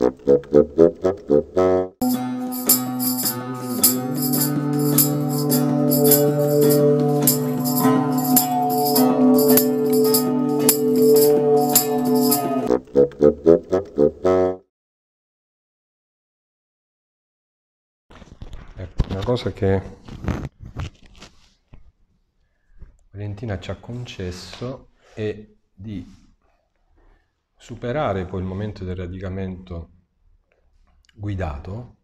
Ecco, una cosa che Valentina ci ha concesso è di Superare poi il momento del radicamento guidato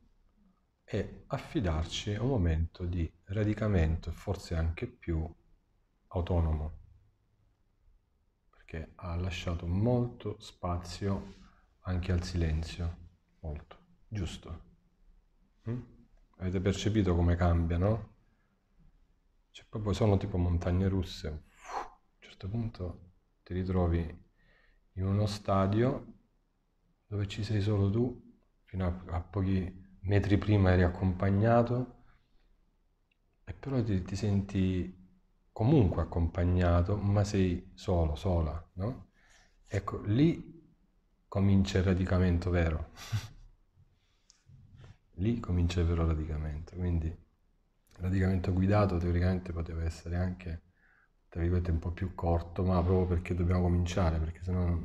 e affidarci a un momento di radicamento, forse anche più autonomo, perché ha lasciato molto spazio anche al silenzio, molto, giusto? Mm? Avete percepito come cambiano Cioè proprio sono tipo montagne russe, a un certo punto ti ritrovi in uno stadio dove ci sei solo tu, fino a, a pochi metri prima eri accompagnato, e però ti, ti senti comunque accompagnato, ma sei solo, sola, no? Ecco, lì comincia il radicamento vero. lì comincia il vero radicamento, quindi radicamento guidato teoricamente poteva essere anche tra virgolette un po' più corto, ma proprio perché dobbiamo cominciare, perché sennò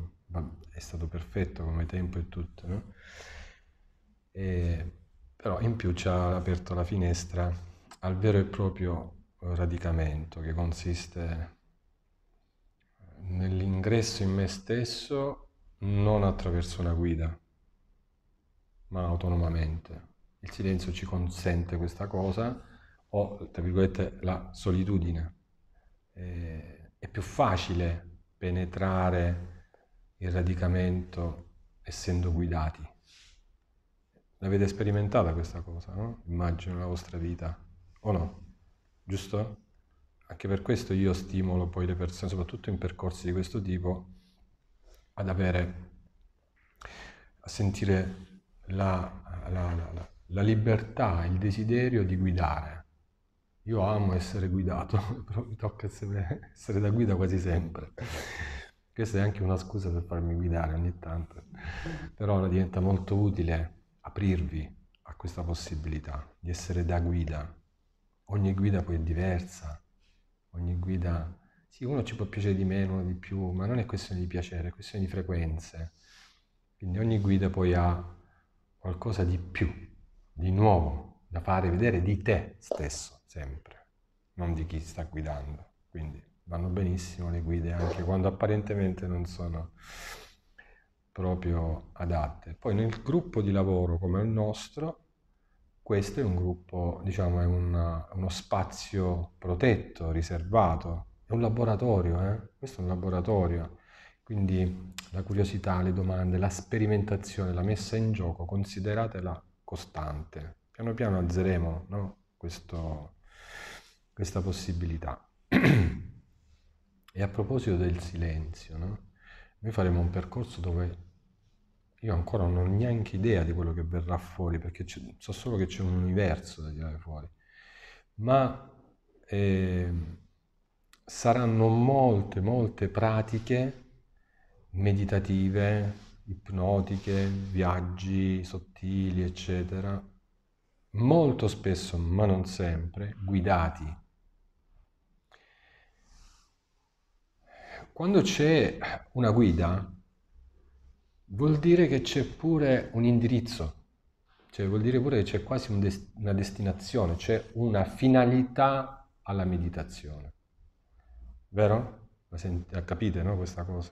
è stato perfetto come tempo e tutto, no? E, però in più ci ha aperto la finestra al vero e proprio radicamento che consiste nell'ingresso in me stesso non attraverso una guida, ma autonomamente. Il silenzio ci consente questa cosa o, tra virgolette, la solitudine eh, è più facile penetrare il radicamento essendo guidati. L'avete sperimentata questa cosa, no? Immagino la vostra vita, o no? Giusto? Anche per questo io stimolo poi le persone, soprattutto in percorsi di questo tipo, ad avere, a sentire la, la, la, la libertà, il desiderio di guidare. Io amo essere guidato, però mi tocca essere, essere da guida quasi sempre. Questa è anche una scusa per farmi guidare ogni tanto, però ora diventa molto utile aprirvi a questa possibilità di essere da guida. Ogni guida poi è diversa, ogni guida... Sì, uno ci può piacere di meno, uno di più, ma non è questione di piacere, è questione di frequenze. Quindi ogni guida poi ha qualcosa di più, di nuovo, da fare vedere di te stesso sempre, non di chi sta guidando. Quindi vanno benissimo le guide anche quando apparentemente non sono proprio adatte. Poi nel gruppo di lavoro come il nostro, questo è un gruppo, diciamo, è una, uno spazio protetto, riservato, è un laboratorio, eh? questo è un laboratorio. Quindi la curiosità, le domande, la sperimentazione, la messa in gioco, consideratela costante. Piano piano alzeremo no? questo, questa possibilità. e a proposito del silenzio, no? noi faremo un percorso dove io ancora non ho neanche idea di quello che verrà fuori, perché so solo che c'è un universo da tirare fuori, ma eh, saranno molte, molte pratiche meditative, ipnotiche, viaggi sottili, eccetera, molto spesso, ma non sempre, guidati Quando c'è una guida, vuol dire che c'è pure un indirizzo, cioè vuol dire pure che c'è quasi un dest- una destinazione, c'è una finalità alla meditazione. Vero? La, sent- la capite, no, questa cosa?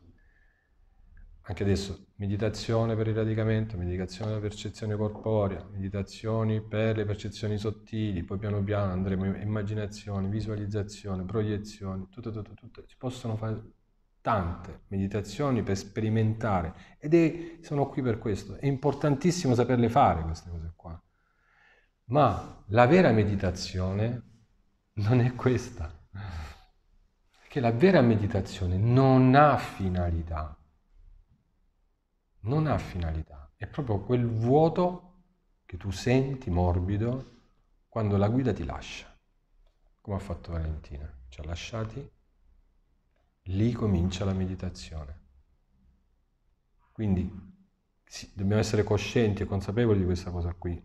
Anche adesso, meditazione per il radicamento, meditazione per la percezione corporea, meditazioni per le percezioni sottili, poi piano piano andremo immaginazione, visualizzazione, proiezione, tutto, tutto, tutto. Si possono fare tante meditazioni per sperimentare ed è, sono qui per questo, è importantissimo saperle fare queste cose qua. Ma la vera meditazione non è questa, perché la vera meditazione non ha finalità, non ha finalità, è proprio quel vuoto che tu senti morbido quando la guida ti lascia, come ha fatto Valentina, ci ha lasciati lì comincia la meditazione. Quindi sì, dobbiamo essere coscienti e consapevoli di questa cosa qui.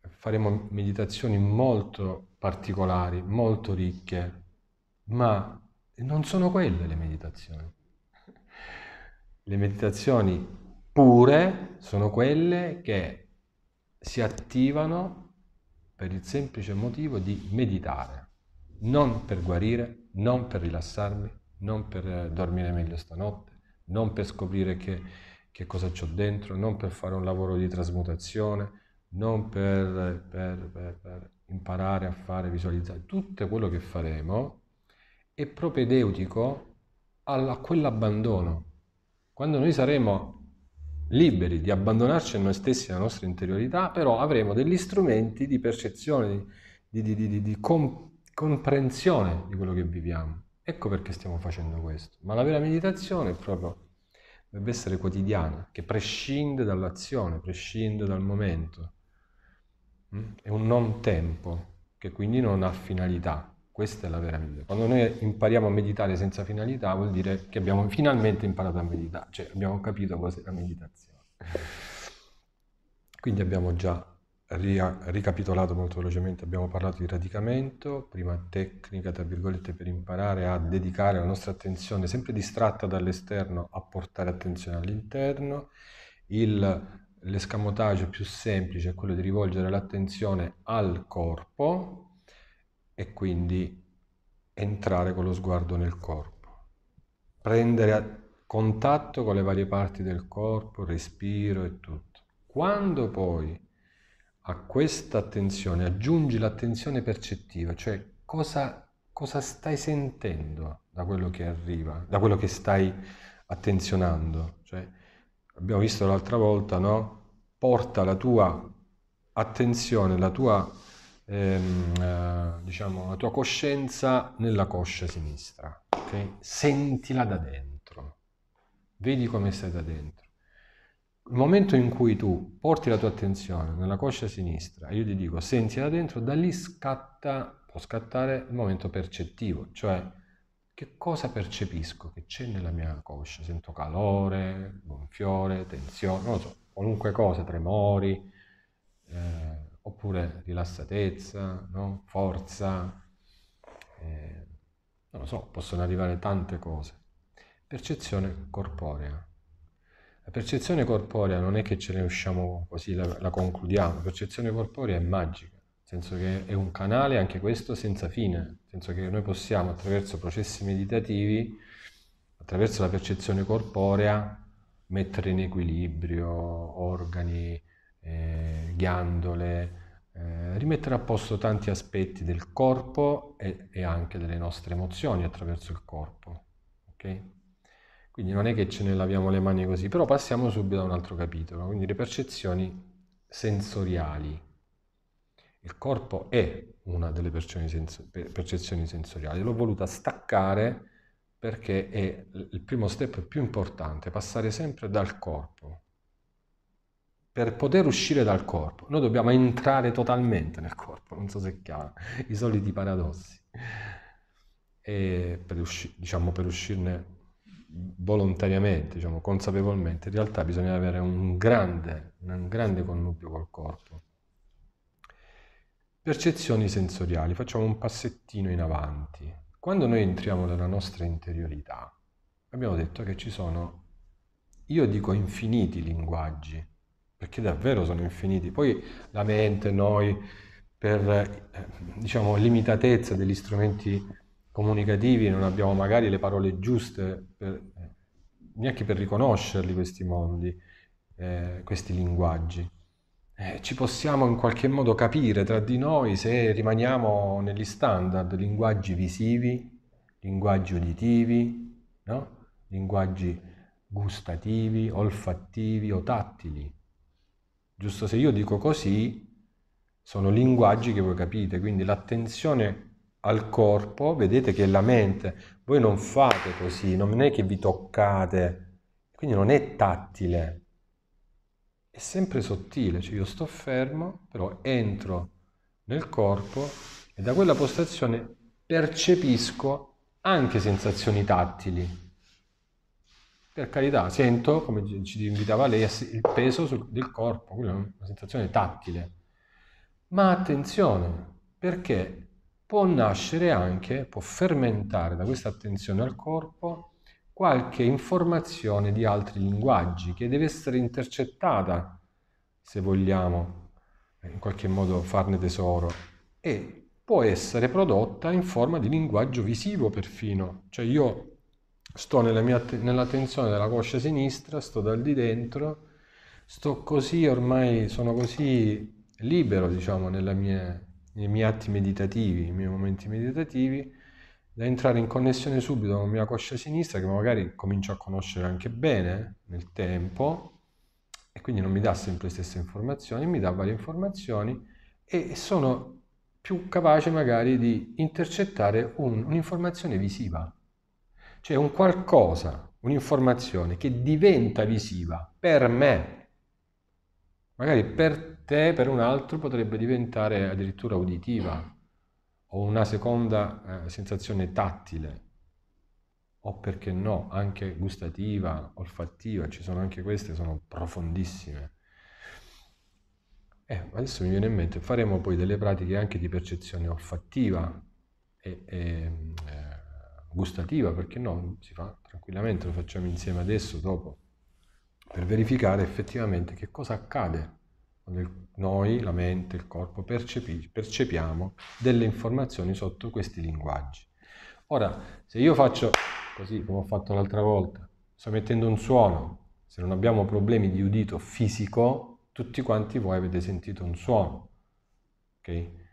Faremo meditazioni molto particolari, molto ricche, ma non sono quelle le meditazioni. Le meditazioni pure sono quelle che si attivano per il semplice motivo di meditare, non per guarire, non per rilassarmi, non per eh, dormire meglio stanotte, non per scoprire che, che cosa c'ho dentro, non per fare un lavoro di trasmutazione, non per, per, per, per imparare a fare visualizzare. Tutto quello che faremo è propedeutico alla, a quell'abbandono. Quando noi saremo liberi di abbandonarci a noi stessi, alla nostra interiorità, però avremo degli strumenti di percezione, di, di, di, di comprensione di quello che viviamo. Ecco perché stiamo facendo questo. Ma la vera meditazione è proprio dovrebbe essere quotidiana, che prescinde dall'azione, prescinde dal momento. Mm? È un non tempo che quindi non ha finalità. Questa è la vera meditazione. Quando noi impariamo a meditare senza finalità vuol dire che abbiamo finalmente imparato a meditare, cioè abbiamo capito cos'è la meditazione. Quindi abbiamo già ria- ricapitolato molto velocemente, abbiamo parlato di radicamento, prima tecnica, tra virgolette, per imparare a dedicare la nostra attenzione, sempre distratta dall'esterno, a portare attenzione all'interno. Il, l'escamotaggio più semplice è quello di rivolgere l'attenzione al corpo e quindi entrare con lo sguardo nel corpo. Prendere a- contatto con le varie parti del corpo, respiro e tutto. Quando poi a questa attenzione aggiungi l'attenzione percettiva, cioè cosa, cosa stai sentendo da quello che arriva, da quello che stai attenzionando. Cioè, abbiamo visto l'altra volta, no? Porta la tua attenzione, la tua, ehm, eh, diciamo, la tua coscienza nella coscia sinistra, ok? Sentila da dentro, vedi come stai da dentro il momento in cui tu porti la tua attenzione nella coscia sinistra, io ti dico senti da dentro, da lì scatta, può scattare il momento percettivo, cioè che cosa percepisco, che c'è nella mia coscia, sento calore, gonfiore, tensione, non lo so, qualunque cosa, tremori, eh, oppure rilassatezza, no? forza, eh, non lo so, possono arrivare tante cose. Percezione corporea la percezione corporea non è che ce ne usciamo così, la, la concludiamo, la percezione corporea è magica, nel senso che è un canale anche questo senza fine, nel senso che noi possiamo attraverso processi meditativi, attraverso la percezione corporea, mettere in equilibrio organi, eh, ghiandole, eh, rimettere a posto tanti aspetti del corpo e, e, anche delle nostre emozioni attraverso il corpo. Okay? Quindi non è che ce ne laviamo le mani così, però passiamo subito a un altro capitolo, quindi le percezioni sensoriali. Il corpo è una delle percezioni sensoriali, l'ho voluta staccare perché è il primo step più importante, passare sempre dal corpo. Per poter uscire dal corpo, noi dobbiamo entrare totalmente nel corpo, non so se è chiaro, i soliti paradossi. E per, usci- diciamo, per uscirne volontariamente, diciamo, consapevolmente, in realtà bisogna avere un grande, un grande connubio col corpo. Percezioni sensoriali, facciamo un passettino in avanti. Quando noi entriamo nella nostra interiorità, abbiamo detto che ci sono, io dico infiniti linguaggi, perché davvero sono infiniti. Poi la mente, noi, per eh, diciamo, limitatezza degli strumenti comunicativi, non abbiamo magari le parole giuste per, eh, neanche per riconoscerli questi mondi, eh, questi linguaggi. Eh, ci possiamo in qualche modo capire tra di noi se rimaniamo negli standard linguaggi visivi, linguaggi uditivi, no? linguaggi gustativi, olfattivi o tattili. Giusto se io dico così, sono linguaggi che voi capite, quindi l'attenzione al corpo, vedete che la mente, voi non fate così, non è che vi toccate, quindi non è tattile, è sempre sottile, cioè io sto fermo, però entro nel corpo e da quella postazione percepisco anche sensazioni tattili. Per carità, sento, come ci invitava lei, il peso sul, del corpo, quella è una sensazione tattile. Ma attenzione, perché può nascere anche, può fermentare da questa attenzione al corpo qualche informazione di altri linguaggi che deve essere intercettata, se vogliamo eh, in qualche modo farne tesoro, e può essere prodotta in forma di linguaggio visivo perfino. Cioè io sto nella mia, nell'attenzione della coscia sinistra, sto dal di dentro, sto così, ormai sono così libero, diciamo, nella mia nei miei atti meditativi, nei miei momenti meditativi, da entrare in connessione subito con la mia coscia sinistra che magari comincio a conoscere anche bene nel tempo e quindi non mi dà sempre le stesse informazioni, mi dà varie informazioni e sono più capace magari di intercettare un, un'informazione visiva, cioè un qualcosa, un'informazione che diventa visiva per me, magari per te per un altro potrebbe diventare addirittura uditiva o una seconda eh, sensazione tattile o perché no, anche gustativa, olfattiva, ci sono anche queste, sono profondissime. Eh, adesso mi viene in mente, faremo poi delle pratiche anche di percezione olfattiva e, e eh, gustativa, perché no, si fa tranquillamente, lo facciamo insieme adesso, dopo, per verificare effettivamente che cosa accade quando noi, la mente, il corpo, percepi, percepiamo delle informazioni sotto questi linguaggi. Ora, se io faccio così come ho fatto l'altra volta, sto mettendo un suono, se non abbiamo problemi di udito fisico, tutti quanti voi avete sentito un suono. Okay?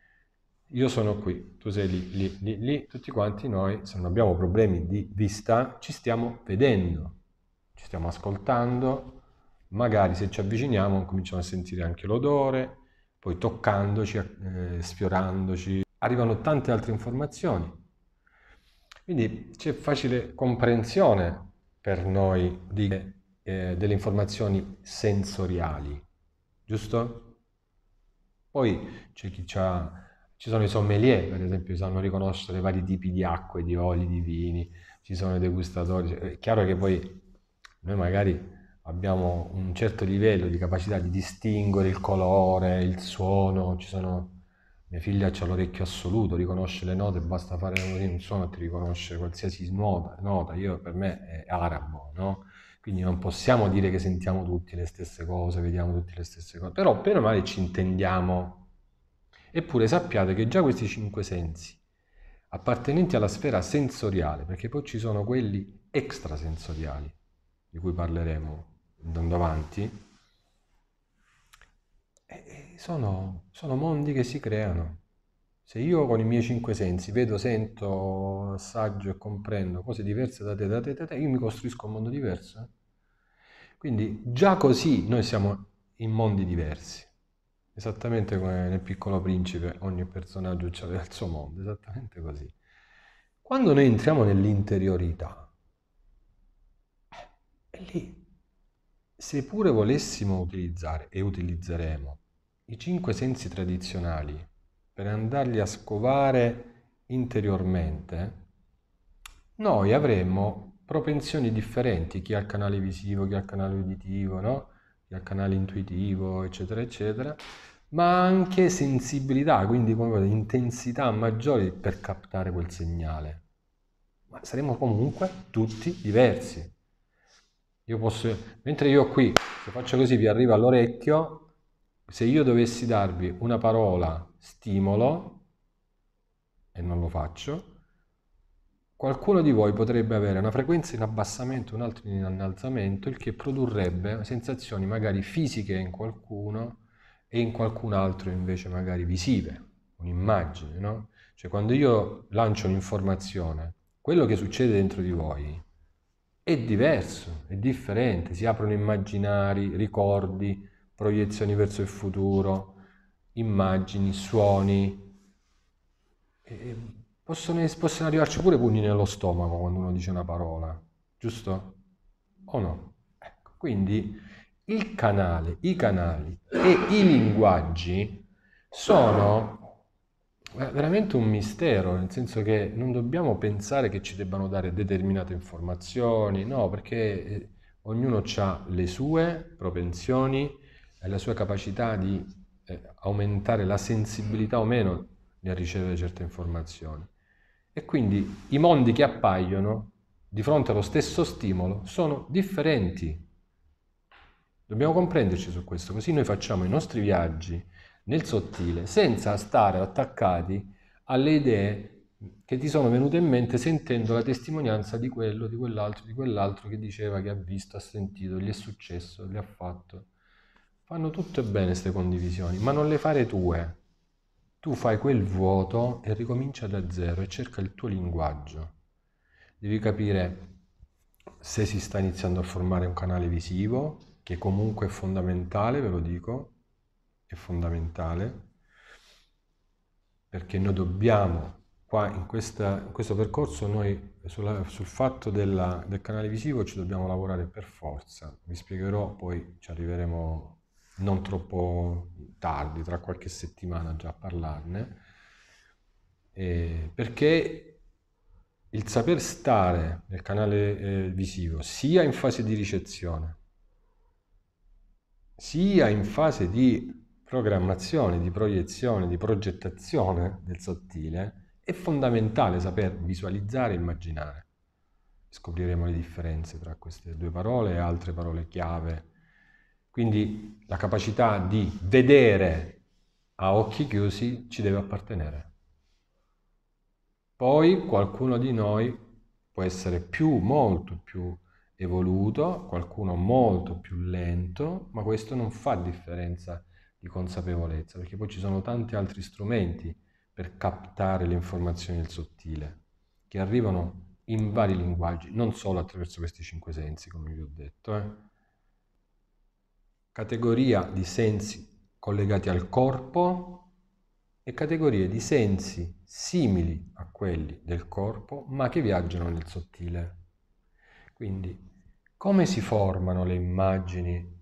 Io sono qui, tu sei lì, lì, lì, lì, tutti quanti noi, se non abbiamo problemi di vista, ci stiamo vedendo, ci stiamo ascoltando, magari se ci avviciniamo cominciamo a sentire anche l'odore, poi toccandoci, eh, sfiorandoci, arrivano tante altre informazioni. Quindi c'è facile comprensione per noi di, eh, delle informazioni sensoriali, giusto? Poi c'è chi ha... Ci sono i sommelier, per esempio, che sanno riconoscere vari tipi di acque, di oli, di vini, ci sono i degustatori. È chiaro che poi noi magari abbiamo un certo livello di capacità di distinguere il colore, il suono, ci sono... Mia figlia ha l'orecchio assoluto, riconosce le note, basta fare un suono e ti riconosce qualsiasi nota, nota. Io, per me è arabo, no? Quindi non possiamo dire che sentiamo tutte le stesse cose, vediamo tutte le stesse cose, però bene o male ci intendiamo. Eppure sappiate che già questi cinque sensi, appartenenti alla sfera sensoriale, perché poi ci sono quelli extrasensoriali, di cui parleremo andando avanti, sono, sono, mondi che si creano. Se io con i miei cinque sensi vedo, sento, assaggio e comprendo cose diverse da te, da te, da te, io mi costruisco un mondo diverso. Eh. Quindi già così noi siamo in mondi diversi. Esattamente come nel piccolo principe, ogni personaggio ha il suo mondo, esattamente così. Quando noi entriamo nell'interiorità, eh, è lì Seppure volessimo utilizzare e utilizzeremo i cinque sensi tradizionali per andarli a scovare interiormente, noi avremmo propensioni differenti, chi al canale visivo, chi al canale uditivo, no? chi al canale intuitivo, eccetera, eccetera, ma anche sensibilità, quindi intensità maggiori per captare quel segnale. Ma saremmo comunque tutti diversi. Io posso, mentre io qui, se faccio così, vi arriva all'orecchio, se io dovessi darvi una parola stimolo, e non lo faccio, qualcuno di voi potrebbe avere una frequenza in abbassamento, un altro in innalzamento, il che produrrebbe sensazioni magari fisiche in qualcuno e in qualcun altro invece magari visive, un'immagine, no? Cioè quando io lancio un'informazione, quello che succede dentro di voi è diverso, è differente, si aprono immaginari, ricordi, proiezioni verso il futuro, immagini, suoni. E possono, possono arrivarci pure pugni nello stomaco quando uno dice una parola, giusto? O no? Ecco, quindi il canale, i canali e i linguaggi sono è veramente un mistero, nel senso che non dobbiamo pensare che ci debbano dare determinate informazioni, no, perché eh, ognuno ha le sue propensioni e la sua capacità di eh, aumentare la sensibilità o meno nel ricevere certe informazioni. E quindi i mondi che appaiono di fronte allo stesso stimolo sono differenti. Dobbiamo comprenderci su questo, così noi facciamo i nostri viaggi nel sottile, senza stare attaccati alle idee che ti sono venute in mente sentendo la testimonianza di quello, di quell'altro, di quell'altro che diceva che ha visto, ha sentito, gli è successo, gli ha fatto. Fanno tutte bene queste condivisioni, ma non le fare tue. Tu fai quel vuoto e ricomincia da zero e cerca il tuo linguaggio. Devi capire se si sta iniziando a formare un canale visivo, che comunque è fondamentale, ve lo dico, è fondamentale perché noi dobbiamo qua in, questa, in questo percorso noi sulla, sul fatto della, del canale visivo ci dobbiamo lavorare per forza vi spiegherò poi ci arriveremo non troppo tardi tra qualche settimana già a parlarne eh, perché il saper stare nel canale eh, visivo sia in fase di ricezione sia in fase di programmazione, di proiezione, di progettazione del sottile, è fondamentale saper visualizzare e immaginare. Scopriremo le differenze tra queste due parole e altre parole chiave. Quindi la capacità di vedere a occhi chiusi ci deve appartenere. Poi qualcuno di noi può essere più, molto più evoluto, qualcuno molto più lento, ma questo non fa differenza di consapevolezza, perché poi ci sono tanti altri strumenti per captare le informazioni del sottile, che arrivano in vari linguaggi, non solo attraverso questi cinque sensi, come vi ho detto. Eh. Categoria di sensi collegati al corpo e categorie di sensi simili a quelli del corpo, ma che viaggiano nel sottile. Quindi, come si formano le immagini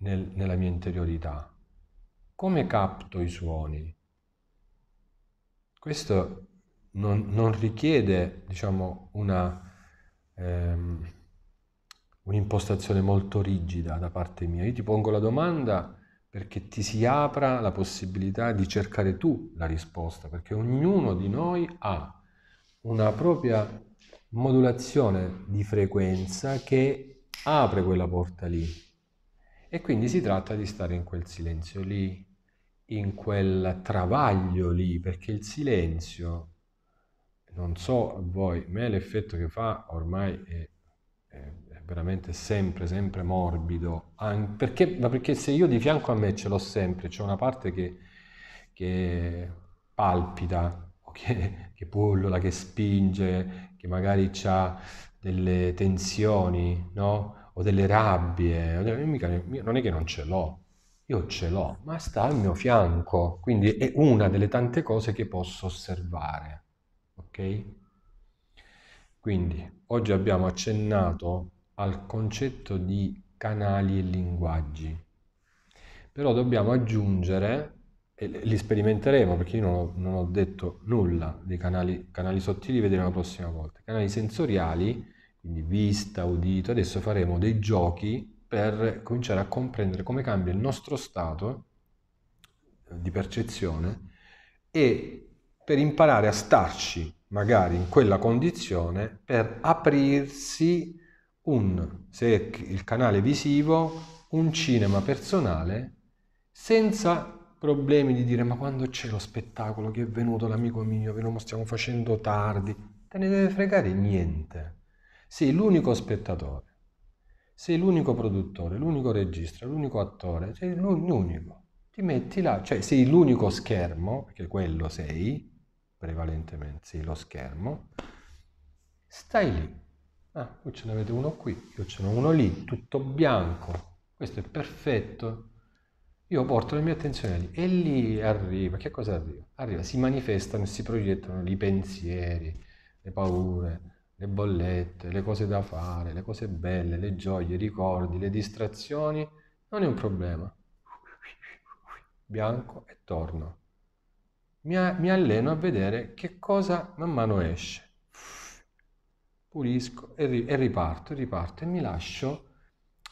nel, nella mia interiorità? come capto i suoni? Questo non, non richiede, diciamo, una, ehm, un'impostazione molto rigida da parte mia. Io ti pongo la domanda perché ti si apra la possibilità di cercare tu la risposta, perché ognuno di noi ha una propria modulazione di frequenza che apre quella porta lì. E quindi si tratta di stare in quel silenzio lì, in quel travaglio lì, perché il silenzio, non so a voi, a me l'effetto che fa ormai è, è, veramente sempre, sempre morbido, perché, ma perché se io di fianco a me ce l'ho sempre, c'è una parte che, che palpita, che, che pullula, che spinge, che magari ha delle tensioni, no? o delle rabbie, non è che non ce l'ho, io ce l'ho, ma sta al mio fianco, quindi è una delle tante cose che posso osservare. Ok? Quindi oggi abbiamo accennato al concetto di canali e linguaggi, però dobbiamo aggiungere, e li sperimenteremo perché io non ho, non ho detto nulla dei canali, canali sottili, vedremo la prossima volta, canali sensoriali, quindi vista, udito, adesso faremo dei giochi per cominciare a comprendere come cambia il nostro stato eh, di percezione e per imparare a starci magari in quella condizione per aprirsi un, se il canale visivo, un cinema personale senza problemi di dire ma quando c'è lo spettacolo che è venuto l'amico mio, ve lo stiamo facendo tardi, te ne deve fregare niente. Sei l'unico spettatore sei l'unico produttore, l'unico regista, l'unico attore, sei l'unico. Ti metti là, cioè sei l'unico schermo, perché quello sei, prevalentemente sei lo schermo, stai lì. Ah, voi ce ne avete uno qui, io ce n'ho uno lì, tutto bianco, questo è perfetto. Io porto la mia attenzione lì e lì arriva, che cosa arriva? Arriva, si manifestano e si proiettano i pensieri, le paure, le bollette, le cose da fare, le cose belle, le gioie, i ricordi, le distrazioni, non è un problema. Bianco e torno. Mi, a, mi alleno a vedere che cosa man mano esce. Pulisco e, ri, e riparto, e riparto e mi lascio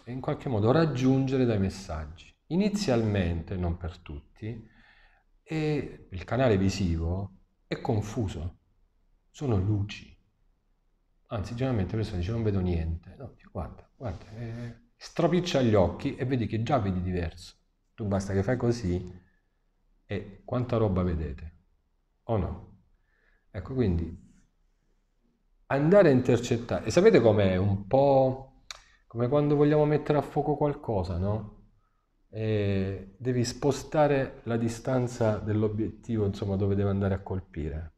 in qualche modo raggiungere dai messaggi. Inizialmente, non per tutti, il canale visivo è confuso, sono luci Anzi, generalmente le persone dicono non vedo niente. No, guarda, guarda, eh, stropiccia gli occhi e vedi che già vedi diverso. Tu basta che fai così e quanta roba vedete, o no? Ecco, quindi andare a intercettare. E sapete com'è? Un po' come quando vogliamo mettere a fuoco qualcosa, no? E devi spostare la distanza dell'obiettivo, insomma, dove deve andare a colpire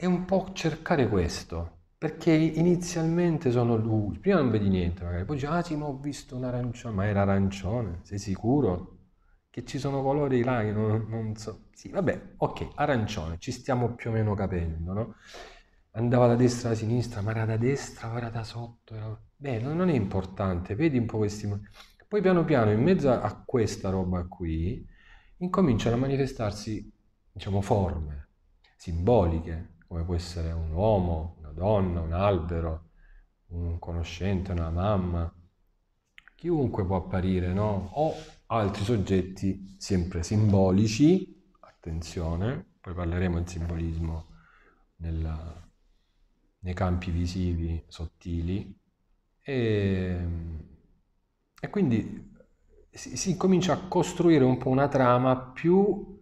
è un po' cercare questo, perché inizialmente sono lui, prima non vedi niente magari, poi dici, ah sì, ma ho visto un arancione, ma era arancione, sei sicuro? Che ci sono colori là che non, non so. Sì, vabbè, ok, arancione, ci stiamo più o meno capendo, no? Andava da destra alla sinistra, ma era da destra, ma era da sotto. Era... Beh, non, non è importante, vedi un po' questi... Poi piano piano, in mezzo a questa roba qui, incominciano a manifestarsi, diciamo, forme simboliche, come può essere un uomo, una donna, un albero, un conoscente, una mamma, chiunque può apparire, no? O altri soggetti sempre simbolici, attenzione, poi parleremo del simbolismo nella, nei campi visivi sottili, e, ehm, e quindi si, si comincia a costruire un po' una trama più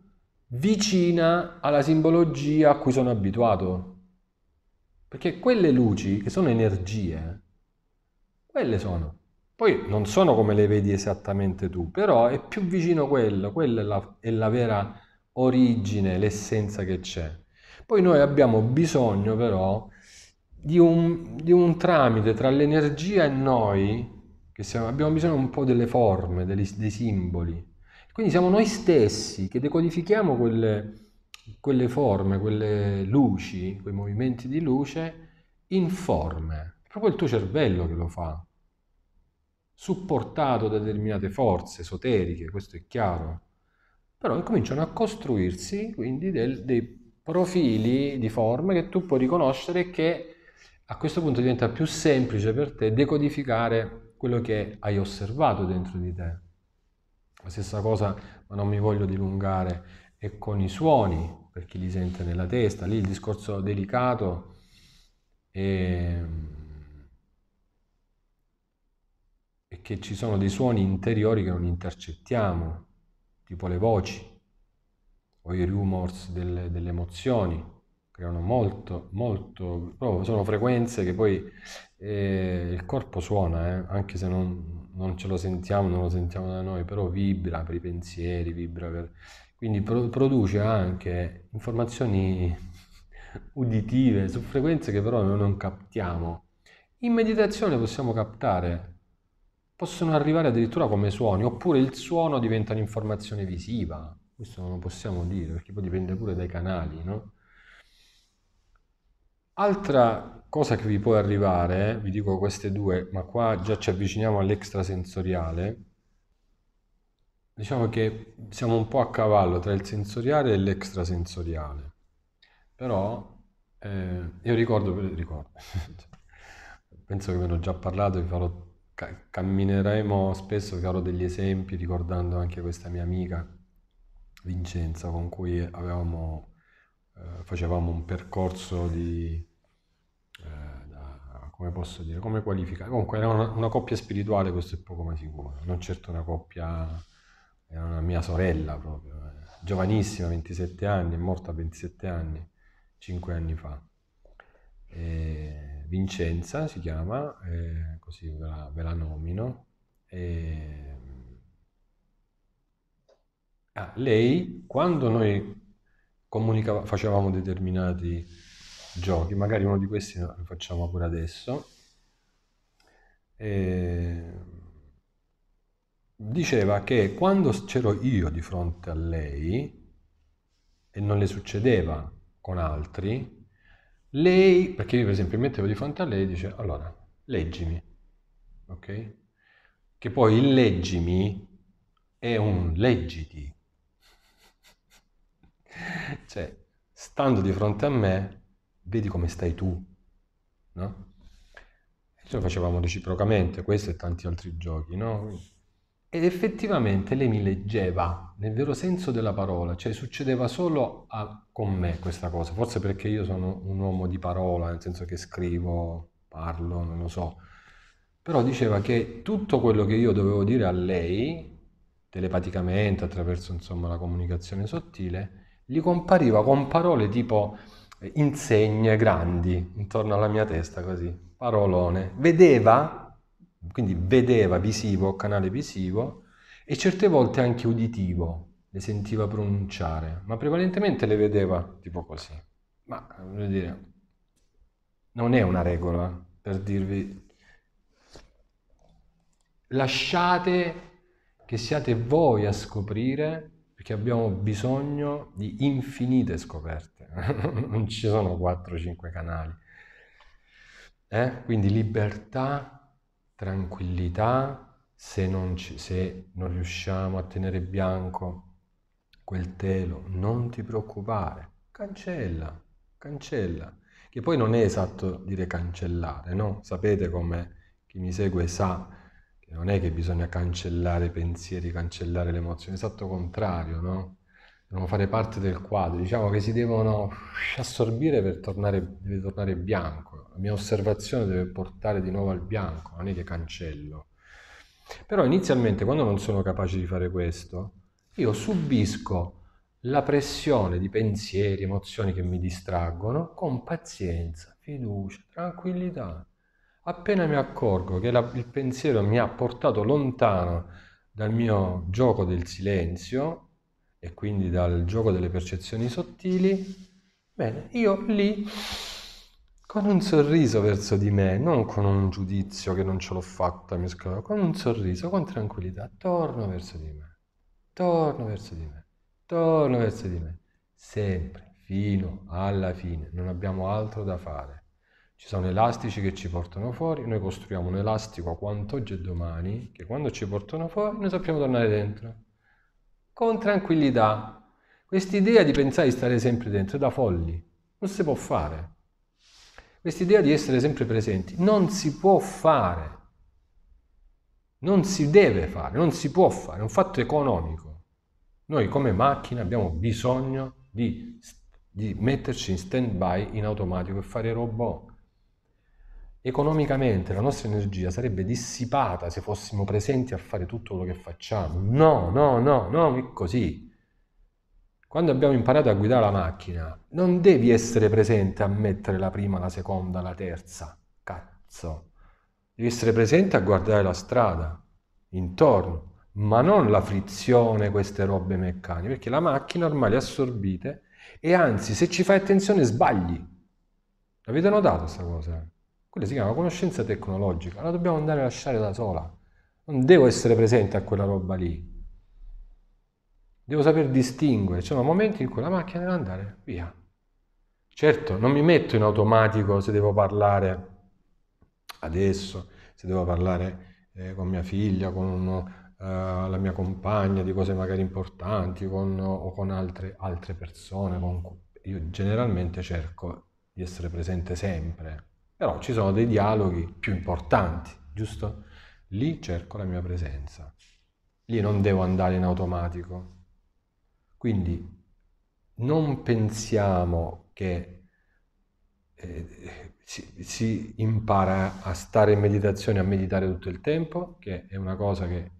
vicina alla simbologia a cui sono abituato. Perché quelle luci, che sono energie, quelle sono. Poi non sono come le vedi esattamente tu, però è più vicino quello, quella è la, è la vera origine, l'essenza che c'è. Poi noi abbiamo bisogno però di un, di un tramite tra l'energia e noi, che siamo, abbiamo bisogno un po' delle forme, dei, dei simboli. Quindi siamo noi stessi che decodifichiamo quelle, quelle forme, quelle luci, quei movimenti di luce in forme. È proprio il tuo cervello che lo fa, supportato da determinate forze esoteriche, questo è chiaro. Però cominciano a costruirsi quindi del, dei profili di forme che tu puoi riconoscere che a questo punto diventa più semplice per te decodificare quello che hai osservato dentro di te. La stessa cosa, ma non mi voglio dilungare, è con i suoni, per chi li sente nella testa, lì il discorso delicato è, è che ci sono dei suoni interiori che non intercettiamo, tipo le voci o i rumors delle, delle emozioni creano molto, molto, sono frequenze che poi eh, il corpo suona, eh, anche se non, non ce lo sentiamo, non lo sentiamo da noi, però vibra per i pensieri, vibra per... Quindi pro- produce anche informazioni uditive su frequenze che però noi non captiamo. In meditazione possiamo captare, possono arrivare addirittura come suoni, oppure il suono diventa un'informazione visiva. Questo non lo possiamo dire, perché poi dipende pure dai canali, no? Altra cosa che vi può arrivare, vi dico queste due, ma qua già ci avviciniamo all'extrasensoriale, diciamo che siamo un po' a cavallo tra il sensoriale e l'extrasensoriale, però eh, io ricordo, ricordo penso che ve ne ho già parlato, vi farò, cammineremo spesso, vi farò degli esempi ricordando anche questa mia amica Vincenza con cui avevamo, eh, facevamo un percorso di come posso dire, come qualificare. Comunque era una, una, coppia spirituale, questo è poco ma sicuro, non certo una coppia, era una mia sorella proprio, eh. giovanissima, 27 anni, è morta a 27 anni, 5 anni fa. E Vincenza si chiama, eh, così ve la, ve la nomino. E... Ah, lei, quando noi comunicava, facevamo determinati giochi, magari uno di questi lo facciamo pure adesso. E ehm, diceva che quando c'ero io di fronte a lei e non le succedeva con altri, lei, perché io per esempio mi mettevo di fronte a lei e dice allora, leggimi, ok? Che poi il leggimi è un leggiti. Cioè, stando di fronte a me, vedi come stai tu, no? E ce lo facevamo reciprocamente, questo e tanti altri giochi, no? Ed effettivamente lei mi leggeva, nel vero senso della parola, cioè succedeva solo a, con me questa cosa, forse perché io sono un uomo di parola, nel senso che scrivo, parlo, non lo so, però diceva che tutto quello che io dovevo dire a lei, telepaticamente, attraverso insomma la comunicazione sottile, gli compariva con parole tipo insegne grandi intorno alla mia testa così, parolone. Vedeva, quindi vedeva visivo, canale visivo, e certe volte anche uditivo, le sentiva pronunciare, ma prevalentemente le vedeva tipo così. Ma, voglio dire, non è una regola per dirvi lasciate che siate voi a scoprire perché abbiamo bisogno di infinite scoperte, non ci sono 4-5 canali. Eh? Quindi libertà, tranquillità, se non, ci, se non riusciamo a tenere bianco quel telo, non ti preoccupare, cancella, cancella. Che poi non è esatto dire cancellare, no? Sapete come chi mi segue sa non è che bisogna cancellare i pensieri, cancellare le emozioni, esatto contrario, no? Devono fare parte del quadro, diciamo che si devono assorbire per tornare, deve tornare bianco. La mia osservazione deve portare di nuovo al bianco, non è che cancello. Però inizialmente quando non sono capace di fare questo, io subisco la pressione di pensieri, emozioni che mi distraggono con pazienza, fiducia, tranquillità appena mi accorgo che la, il pensiero mi ha portato lontano dal mio gioco del silenzio e quindi dal gioco delle percezioni sottili, bene, io lì con un sorriso verso di me, non con un giudizio che non ce l'ho fatta, mi scrivo, con un sorriso, con tranquillità, torno verso di me, torno verso di me, torno verso di me, sempre, fino alla fine, non abbiamo altro da fare ci sono elastici che ci portano fuori, noi costruiamo un elastico quanto oggi e domani, che quando ci portano fuori noi sappiamo tornare dentro, con tranquillità. Quest'idea di pensare di stare sempre dentro è da folli, non si può fare. Quest'idea di essere sempre presenti non si può fare, non si deve fare, non si può fare, è un fatto economico. Noi come macchina abbiamo bisogno di, di metterci in stand by in automatico e fare robot economicamente la nostra energia sarebbe dissipata se fossimo presenti a fare tutto quello che facciamo. No, no, no, no, è così. Quando abbiamo imparato a guidare la macchina, non devi essere presente a mettere la prima, la seconda, la terza. Cazzo. Devi essere presente a guardare la strada, intorno, ma non la frizione, queste robe meccaniche, perché la macchina ormai le assorbite e anzi, se ci fai attenzione, sbagli. L'avete notato questa cosa? Quella si chiama conoscenza tecnologica, la dobbiamo andare a lasciare da sola. Non devo essere presente a quella roba lì. Devo saper distinguere, ci sono momenti in cui la macchina deve andare via. Certo, non mi metto in automatico se devo parlare adesso, se devo parlare eh, con mia figlia, con uno, eh, la mia compagna, di cose magari importanti con, o con altre, altre persone. Con, io generalmente cerco di essere presente sempre. Però ci sono dei dialoghi più importanti, giusto? Lì cerco la mia presenza. Lì non devo andare in automatico. Quindi non pensiamo che eh, si, si, impara a stare in meditazione, a meditare tutto il tempo, che è una cosa che,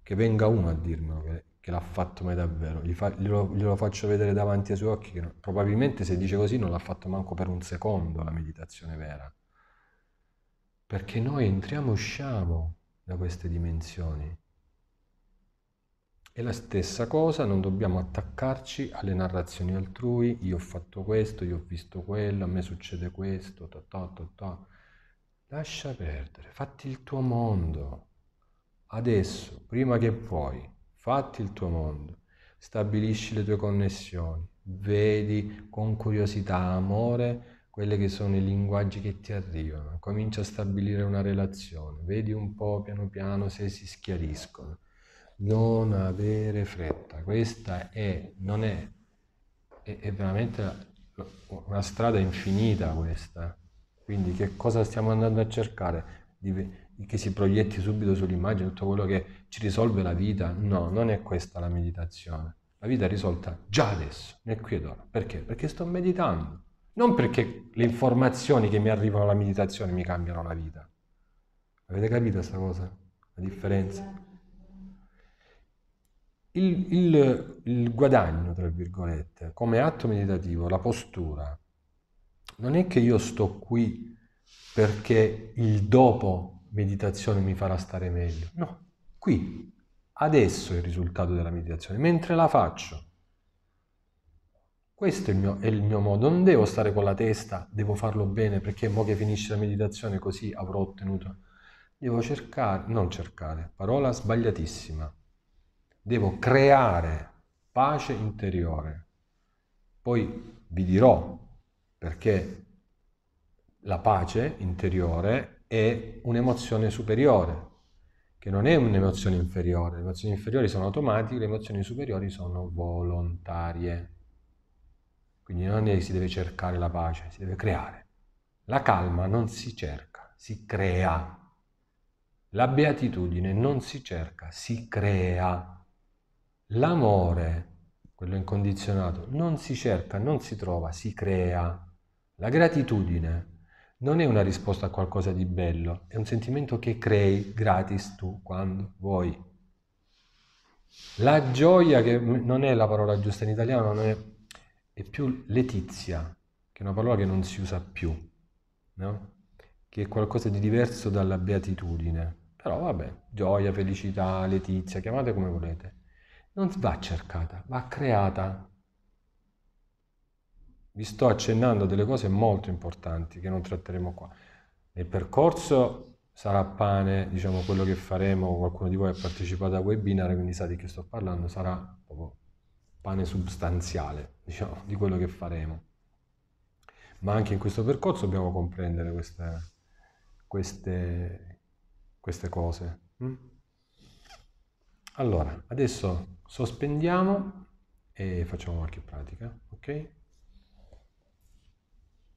che venga uno a dirmelo, che che l'ha fatto mai davvero, fa, glielo, glielo, faccio vedere davanti ai suoi occhi che probabilmente se dice così non l'ha fatto manco per un secondo la meditazione vera, perché noi entriamo e usciamo da queste dimensioni. E la stessa cosa, non dobbiamo attaccarci alle narrazioni altrui, io ho fatto questo, io ho visto quello, a me succede questo, ta ta ta ta. Lascia perdere, fatti il tuo mondo, adesso, prima che puoi fatti il tuo mondo, stabilisci le tue connessioni, vedi con curiosità, amore, quelli che sono i linguaggi che ti arrivano, comincia a stabilire una relazione, vedi un po' piano piano se si schiariscono. Non avere fretta, questa è, non è, è, è veramente una strada infinita questa. Quindi che cosa stiamo andando a cercare? Di, che si proietti subito sull'immagine, tutto quello che ci risolve la vita. No, non è questa la meditazione. La vita è risolta già adesso, nel qui ed ora. Perché? Perché sto meditando. Non perché le informazioni che mi arrivano alla meditazione mi cambiano la vita. Avete capito questa cosa? La differenza? Il, il, il guadagno, tra virgolette, come atto meditativo, la postura, non è che io sto qui perché il dopo meditazione mi farà stare meglio. No, qui, adesso è il risultato della meditazione, mentre la faccio. Questo è il, mio, è il, mio, modo, non devo stare con la testa, devo farlo bene perché mo che finisce la meditazione così avrò ottenuto. Devo cercare, non cercare, parola sbagliatissima. Devo creare pace interiore. Poi vi dirò perché la pace interiore è un'emozione superiore, che non è un'emozione inferiore. Le emozioni inferiori sono automatiche, le emozioni superiori sono volontarie. Quindi non è che si deve cercare la pace, si deve creare. La calma non si cerca, si crea. La beatitudine non si cerca, si crea. L'amore, quello incondizionato, non si cerca, non si trova, si crea. La gratitudine non è una risposta a qualcosa di bello, è un sentimento che crei gratis tu quando vuoi. La gioia, che non è la parola giusta in italiano, è, è, più letizia, che è una parola che non si usa più, no? che è qualcosa di diverso dalla beatitudine. Però vabbè, gioia, felicità, letizia, chiamate come volete. Non va cercata, va creata vi sto accennando delle cose molto importanti che non tratteremo qua. Nel percorso sarà pane, diciamo, quello che faremo, qualcuno di voi ha partecipato a webinar, quindi sa di che sto parlando, sarà proprio pane sostanziale, diciamo, di quello che faremo. Ma anche in questo percorso dobbiamo comprendere queste, queste, queste cose. Mm? Allora, adesso sospendiamo e facciamo qualche pratica, ok?